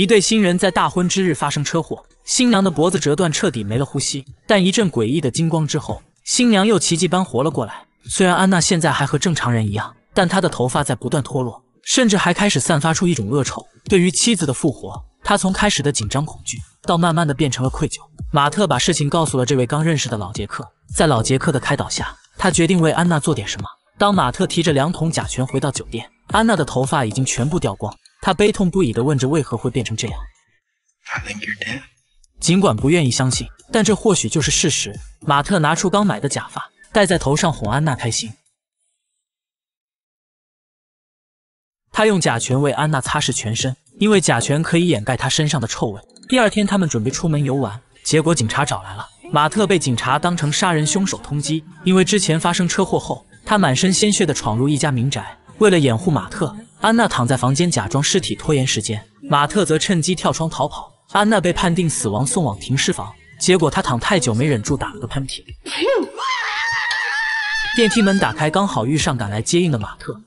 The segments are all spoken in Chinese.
一对新人在大婚之日发生车祸，新娘的脖子折断，彻底没了呼吸。但一阵诡异的金光之后，新娘又奇迹般活了过来。虽然安娜现在还和正常人一样，但她的头发在不断脱落，甚至还开始散发出一种恶臭。对于妻子的复活，她从开始的紧张恐惧，到慢慢的变成了愧疚。马特把事情告诉了这位刚认识的老杰克，在老杰克的开导下，他决定为安娜做点什么。当马特提着两桶甲醛回到酒店，安娜的头发已经全部掉光。他悲痛不已的问着：“为何会变成这样？”尽管不愿意相信，但这或许就是事实。马特拿出刚买的假发戴在头上哄安娜开心。他用甲醛为安娜擦拭全身，因为甲醛可以掩盖她身上的臭味。第二天，他们准备出门游玩，结果警察找来了。马特被警察当成杀人凶手通缉，因为之前发生车祸后，他满身鲜血的闯入一家民宅，为了掩护马特。安娜躺在房间，假装尸体拖延时间。马特则趁机跳窗逃跑。安娜被判定死亡，送往停尸房。结果她躺太久，没忍住打了个喷嚏。电梯门打开，刚好遇上赶来接应的马特。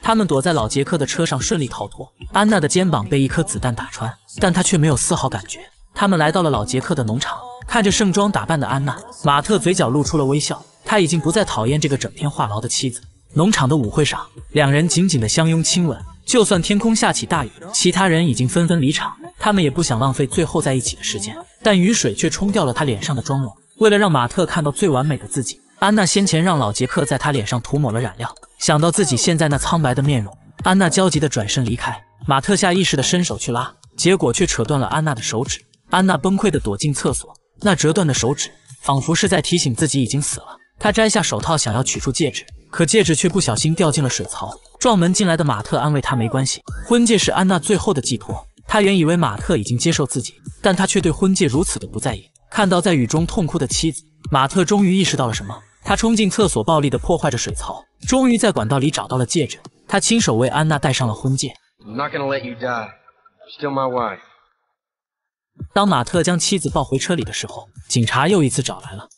他们躲在老杰克的车上，顺利逃脱。安娜的肩膀被一颗子弹打穿，但她却没有丝毫感觉。他们来到了老杰克的农场，看着盛装打扮的安娜，马特嘴角露出了微笑。他已经不再讨厌这个整天话痨的妻子。农场的舞会上，两人紧紧的相拥亲吻。就算天空下起大雨，其他人已经纷纷离场，他们也不想浪费最后在一起的时间。但雨水却冲掉了他脸上的妆容。为了让马特看到最完美的自己，安娜先前让老杰克在他脸上涂抹了染料。想到自己现在那苍白的面容，安娜焦急的转身离开。马特下意识的伸手去拉，结果却扯断了安娜的手指。安娜崩溃的躲进厕所，那折断的手指仿佛是在提醒自己已经死了。她摘下手套，想要取出戒指。可戒指却不小心掉进了水槽，撞门进来的马特安慰他：“没关系，婚戒是安娜最后的寄托。”他原以为马特已经接受自己，但他却对婚戒如此的不在意。看到在雨中痛哭的妻子，马特终于意识到了什么。他冲进厕所，暴力的破坏着水槽，终于在管道里找到了戒指。他亲手为安娜戴上了婚戒。当马特将妻子抱回车里的时候，警察又一次找来了。